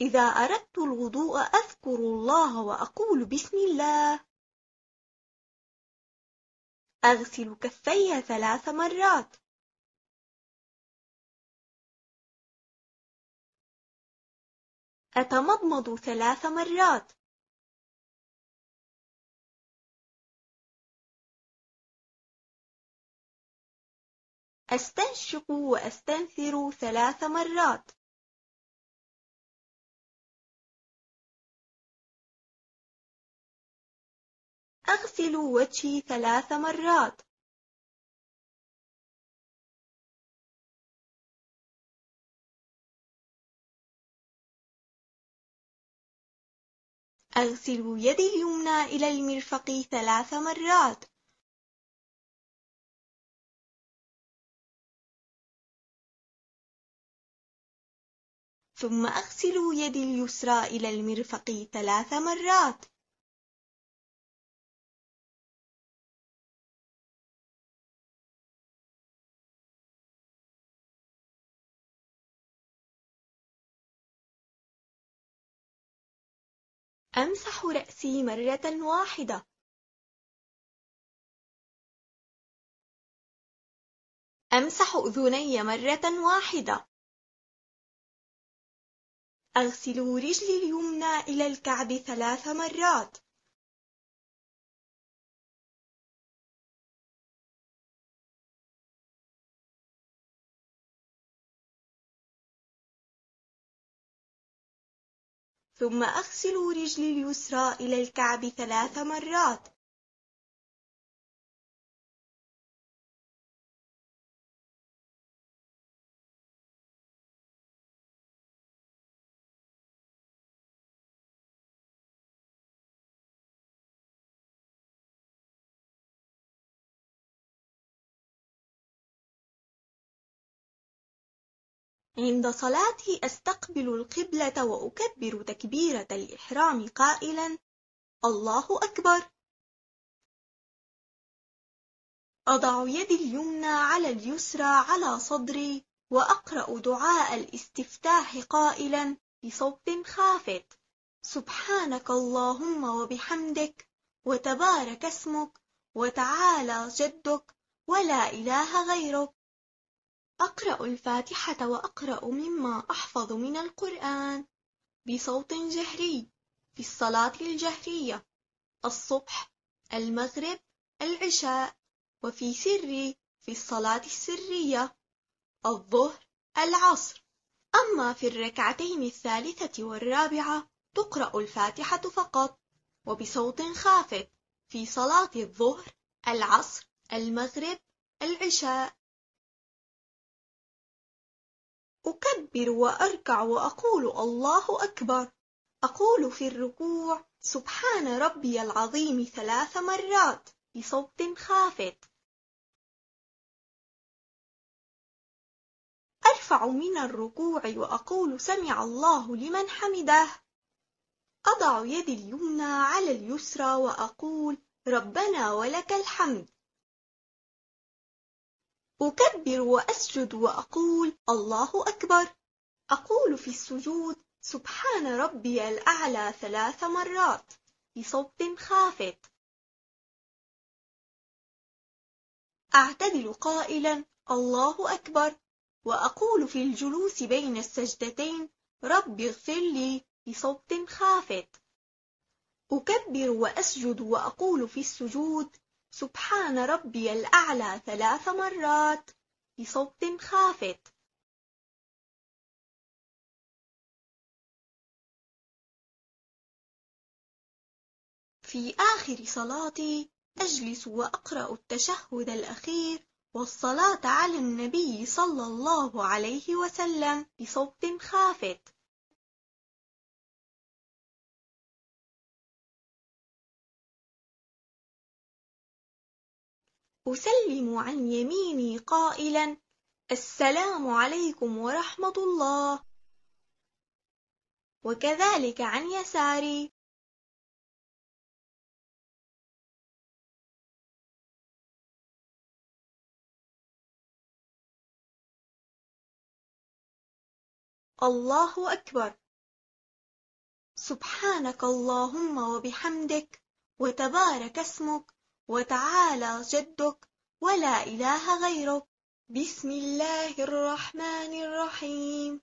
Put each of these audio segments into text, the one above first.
إذا أردت الوضوء أذكر الله وأقول بسم الله أغسل كفي ثلاث مرات أتمضمض ثلاث مرات أستنشق وأستنثر ثلاث مرات أغسل وجهي ثلاث مرات. أغسل يدي اليمنى إلى المرفق ثلاث مرات. ثم أغسل يدي اليسرى إلى المرفق ثلاث مرات. أمسح رأسي مرة واحدة. أمسح أذني مرة واحدة. أغسل رجلي اليمنى إلى الكعب ثلاث مرات. ثم أغسلوا رجلي اليسرى إلى الكعب ثلاث مرات عند صلاتي أستقبل القبلة وأكبر تكبيرة الإحرام قائلا الله أكبر أضع يدي اليمنى على اليسرى على صدري وأقرأ دعاء الاستفتاح قائلا بصوت خافت سبحانك اللهم وبحمدك وتبارك اسمك وتعالى جدك ولا إله غيرك أقرأ الفاتحة وأقرأ مما أحفظ من القرآن بصوت جهري في الصلاة الجهرية الصبح المغرب العشاء وفي سري في الصلاة السرية الظهر العصر أما في الركعتين الثالثة والرابعة تقرأ الفاتحة فقط وبصوت خافت في صلاة الظهر العصر المغرب العشاء أكبر وأركع وأقول الله أكبر أقول في الركوع سبحان ربي العظيم ثلاث مرات بصوت خافت أرفع من الركوع وأقول سمع الله لمن حمده أضع يدي اليمنى على اليسرى وأقول ربنا ولك الحمد أكبر وأسجد وأقول الله أكبر أقول في السجود سبحان ربي الأعلى ثلاث مرات بصوت خافت أعتدل قائلا الله أكبر وأقول في الجلوس بين السجدتين رب اغفر لي بصوت خافت أكبر وأسجد وأقول في السجود سبحان ربي الأعلى ثلاث مرات بصوت خافت في آخر صلاتي أجلس وأقرأ التشهد الأخير والصلاة على النبي صلى الله عليه وسلم بصوت خافت أسلم عن يميني قائلا السلام عليكم ورحمة الله وكذلك عن يساري الله أكبر سبحانك اللهم وبحمدك وتبارك اسمك وتعالى جدك ولا إله غيرك بسم الله الرحمن الرحيم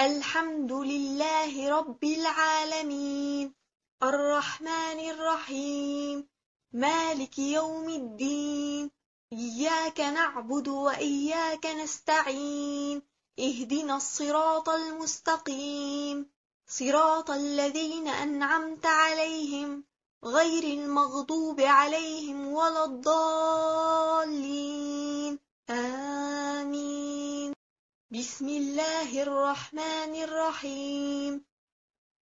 الحمد لله رب العالمين الرحمن الرحيم مالك يوم الدين إياك نعبد وإياك نستعين اهدنا الصراط المستقيم صراط الذين أنعمت عليهم غير المغضوب عليهم ولا الضالين آمين بسم الله الرحمن الرحيم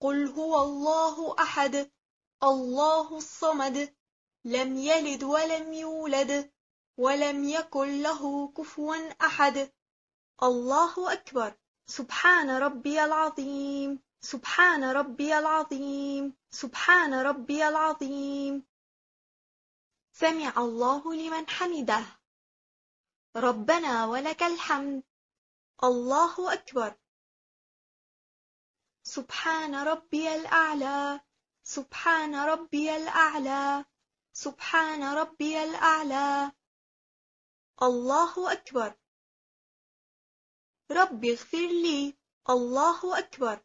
قل هو الله أحد الله الصمد لم يلد ولم يولد ولم يكن له كفوا أحد الله أكبر سبحان ربي العظيم سبحان ربي العظيم سبحان ربي العظيم سمع الله لمن حمده ربنا ولك الحمد الله أكبر سبحان ربي الأعلى سبحان ربي الأعلى سبحان ربي الأعلى الله أكبر رب اغفر لي الله أكبر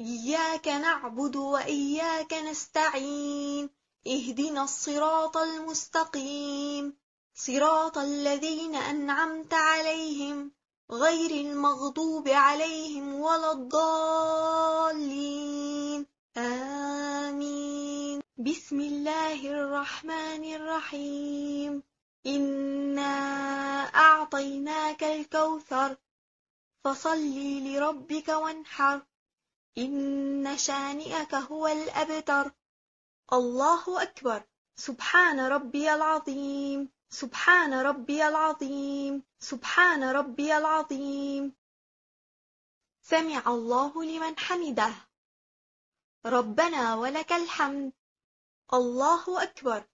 إياك نعبد وإياك نستعين اهدنا الصراط المستقيم صراط الذين أنعمت عليهم غير المغضوب عليهم ولا الضالين آمين بسم الله الرحمن الرحيم إنا أعطيناك الكوثر فصل لربك وانحر إن شانئك هو الأبتر الله أكبر سبحان ربي العظيم سبحان ربي العظيم سبحان ربي العظيم سمع الله لمن حمده ربنا ولك الحمد الله أكبر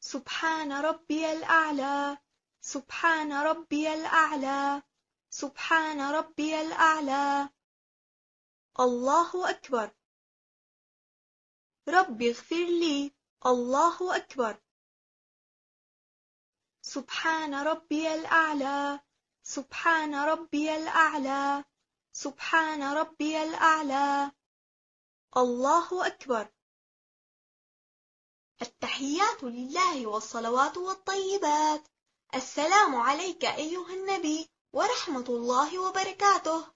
سبحان ربي الأعلى سبحان ربي الأعلى سبحان ربي الأعلى الله أكبر رب اغفر لي الله أكبر سبحان ربي الأعلى سبحان ربي الأعلى سبحان ربي الأعلى الله أكبر التحيات لله والصلوات والطيبات السلام عليك أيها النبي ورحمة الله وبركاته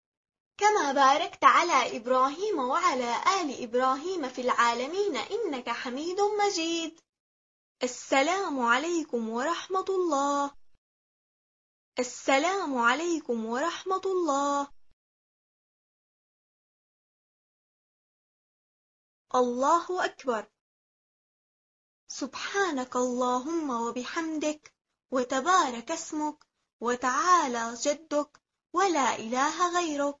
كما باركت على إبراهيم وعلى آل إبراهيم في العالمين إنك حميد مجيد السلام عليكم ورحمة الله السلام عليكم ورحمة الله الله أكبر سبحانك اللهم وبحمدك وتبارك اسمك وتعالى جدك ولا إله غيرك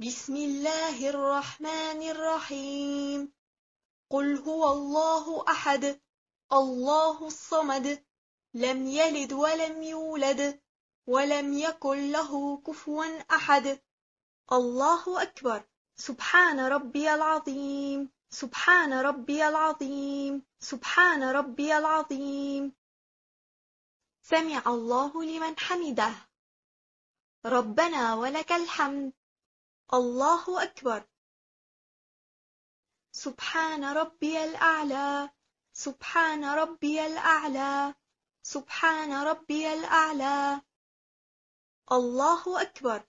بسم الله الرحمن الرحيم قل هو الله أحد الله الصمد لم يلد ولم يولد ولم يكن له كفوا أحد الله أكبر سبحان ربي العظيم سبحان ربي العظيم سبحان ربي العظيم سمع الله لمن حمده ربنا ولك الحمد الله أكبر سبحان ربي الأعلى سبحان ربي الأعلى سبحان ربي الأعلى الله أكبر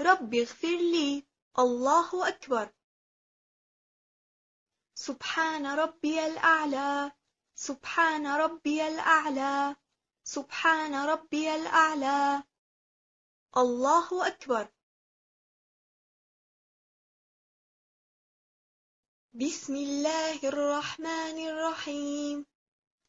رب اغفر لي الله أكبر سبحان ربي الأعلى سبحان ربي الأعلى سبحان ربي الأعلى الله أكبر بسم الله الرحمن الرحيم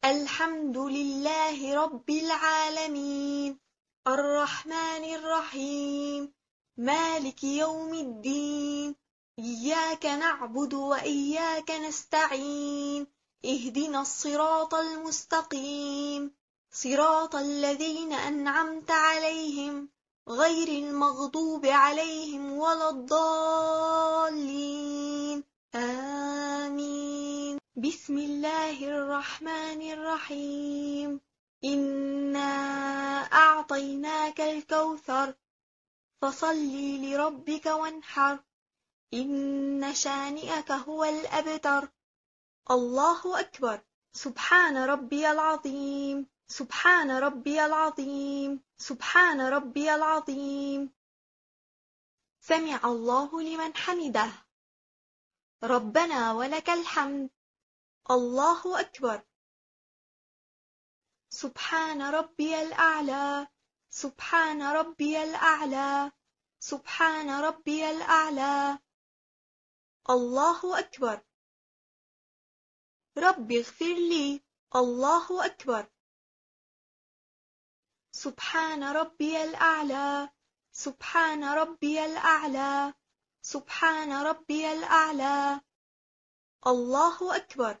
الحمد لله رب العالمين الرحمن الرحيم مالك يوم الدين إياك نعبد وإياك نستعين اهدنا الصراط المستقيم صراط الذين أنعمت عليهم غير المغضوب عليهم ولا الضالين آه بسم الله الرحمن الرحيم إنا أعطيناك الكوثر فصل لربك وانحر إن شانئك هو الأبتر الله أكبر سبحان ربي العظيم سبحان ربي العظيم سبحان ربي العظيم سمع الله لمن حمده ربنا ولك الحمد الله أكبر سبحان ربي الأعلى سبحان ربي الأعلى سبحان ربي الأعلى الله أكبر ربي اغفر لي الله أكبر سبحان ربي الأعلى سبحان ربي الأعلى سبحان ربي الأعلى الله أكبر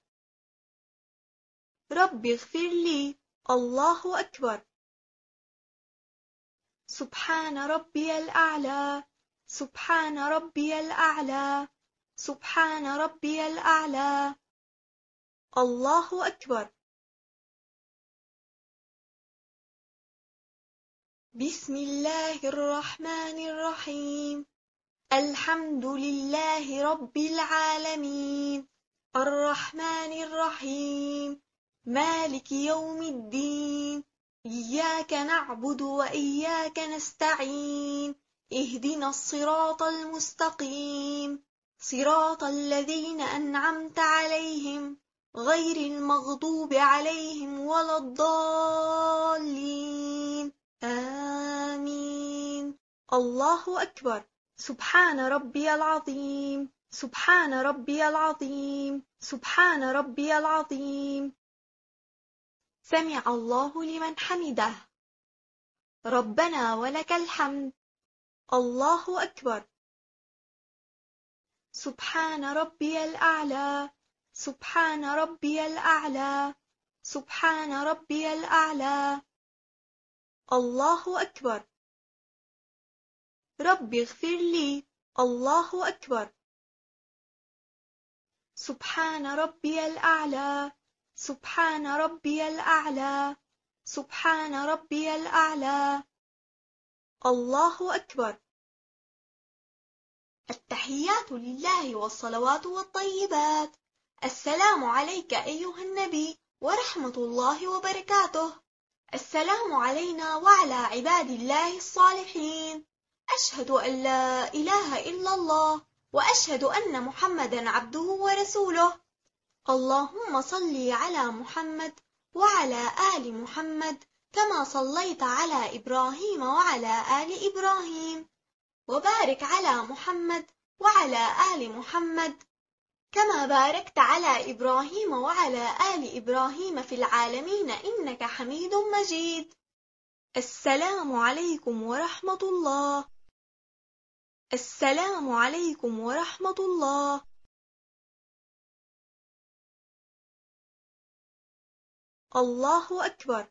ربي اغفر لي الله أكبر سبحان ربي الأعلى سبحان ربي الأعلى سبحان ربي الأعلى الله أكبر بسم الله الرحمن الرحيم الحمد لله رب العالمين الرحمن الرحيم مالك يوم الدين إياك نعبد وإياك نستعين اهدنا الصراط المستقيم صراط الذين أنعمت عليهم غير المغضوب عليهم ولا الضالين آمين الله أكبر سبحان ربي العظيم سبحان ربي العظيم سبحان ربي العظيم سمع الله لمن حمده ربنا ولك الحمد الله أكبر سبحان ربي الأعلى سبحان ربي الأعلى سبحان ربي الأعلى الله أكبر رب اغفر لي الله أكبر سبحان ربي الأعلى سبحان ربي الأعلى سبحان ربي الأعلى الله أكبر التحيات لله والصلوات والطيبات السلام عليك أيها النبي ورحمة الله وبركاته السلام علينا وعلى عباد الله الصالحين أشهد أن لا إله إلا الله وأشهد أن محمدا عبده ورسوله اللهم صل على محمد وعلى آل محمد كما صليت على إبراهيم وعلى آل إبراهيم وبارك على محمد وعلى آل محمد كما باركت على إبراهيم وعلى آل إبراهيم في العالمين إنك حميد مجيد السلام عليكم ورحمة الله السلام عليكم ورحمة الله الله أكبر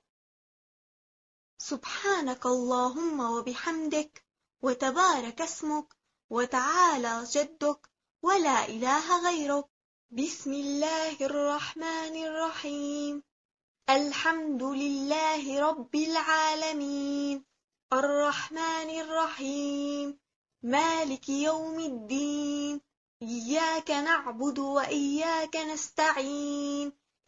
سبحانك اللهم وبحمدك وتبارك اسمك وتعالى جدك ولا إله غيرك بسم الله الرحمن الرحيم الحمد لله رب العالمين الرحمن الرحيم مالك يوم الدين إياك نعبد وإياك نستعين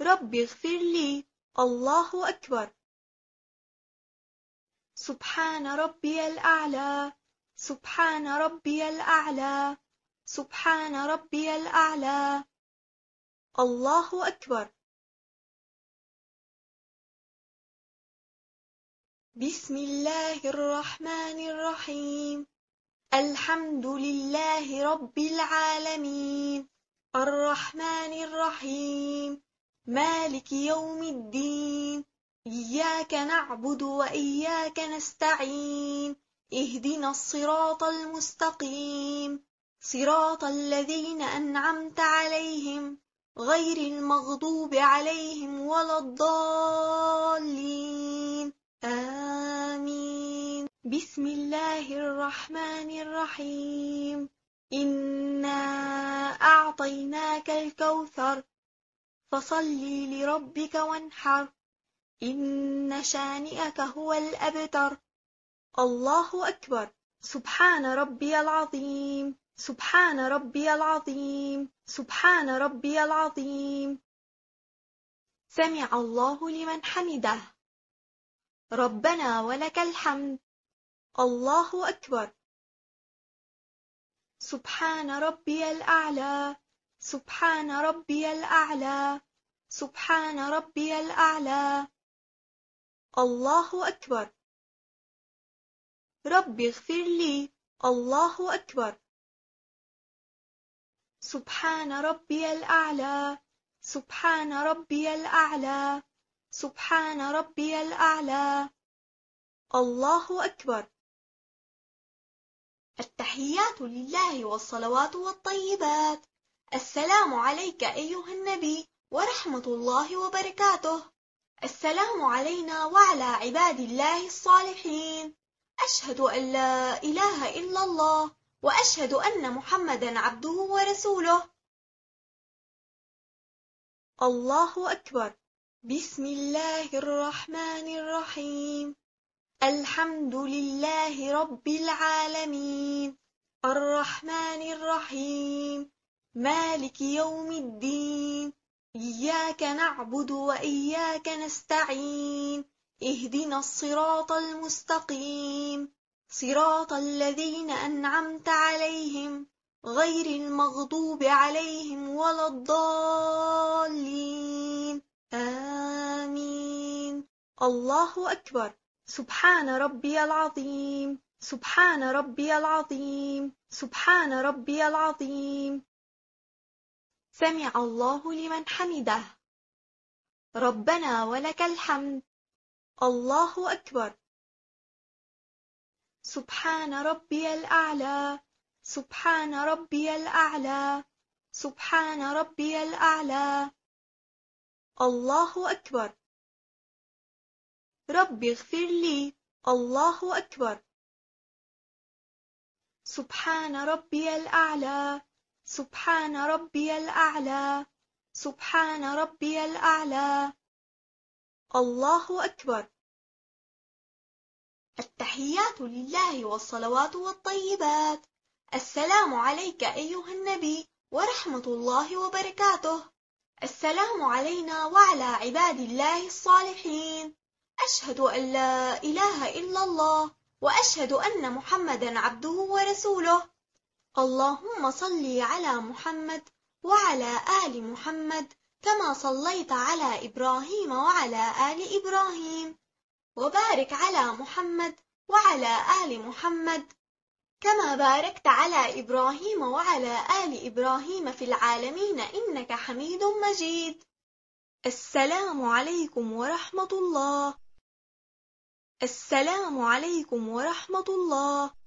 رب اغفر لي الله أكبر سبحان ربي الأعلى سبحان ربي الأعلى سبحان ربي الأعلى الله أكبر بسم الله الرحمن الرحيم الحمد لله رب العالمين الرحمن الرحيم مالك يوم الدين إياك نعبد وإياك نستعين اهدنا الصراط المستقيم صراط الذين أنعمت عليهم غير المغضوب عليهم ولا الضالين آمين بسم الله الرحمن الرحيم إنا أعطيناك الكوثر فصل لربك وانحر إن شانئك هو الأبتر الله أكبر سبحان ربي العظيم سبحان ربي العظيم سبحان ربي العظيم سمع الله لمن حمده ربنا ولك الحمد الله أكبر سبحان ربي الأعلى سبحان ربي الأعلى سبحان ربي الأعلى الله أكبر ربي اغفر لي الله أكبر سبحان ربي الأعلى سبحان ربي الأعلى سبحان ربي الأعلى الله أكبر التحيات لله والصلوات والطيبات السلام عليك أيها النبي ورحمة الله وبركاته السلام علينا وعلى عباد الله الصالحين أشهد أن لا إله إلا الله وأشهد أن محمدا عبده ورسوله الله أكبر بسم الله الرحمن الرحيم الحمد لله رب العالمين الرحمن الرحيم مالك يوم الدين إياك نعبد وإياك نستعين اهدنا الصراط المستقيم صراط الذين أنعمت عليهم غير المغضوب عليهم ولا الضالين آمين الله أكبر سبحان ربي العظيم سبحان ربي العظيم سبحان ربي العظيم سمع الله لمن حمده ربنا ولك الحمد الله أكبر سبحان ربي الأعلى سبحان ربي الأعلى سبحان ربي الأعلى الله أكبر رب اغفر لي الله أكبر سبحان ربي الأعلى سبحان ربي الأعلى سبحان ربي الأعلى الله أكبر التحيات لله والصلوات والطيبات السلام عليك أيها النبي ورحمة الله وبركاته السلام علينا وعلى عباد الله الصالحين أشهد أن لا إله إلا الله وأشهد أن محمدا عبده ورسوله اللهم صل على محمد وعلى آل محمد كما صليت على إبراهيم وعلى آل إبراهيم وبارك على محمد وعلى آل محمد كما باركت على إبراهيم وعلى آل إبراهيم في العالمين إنك حميد مجيد السلام عليكم ورحمة الله السلام عليكم ورحمة الله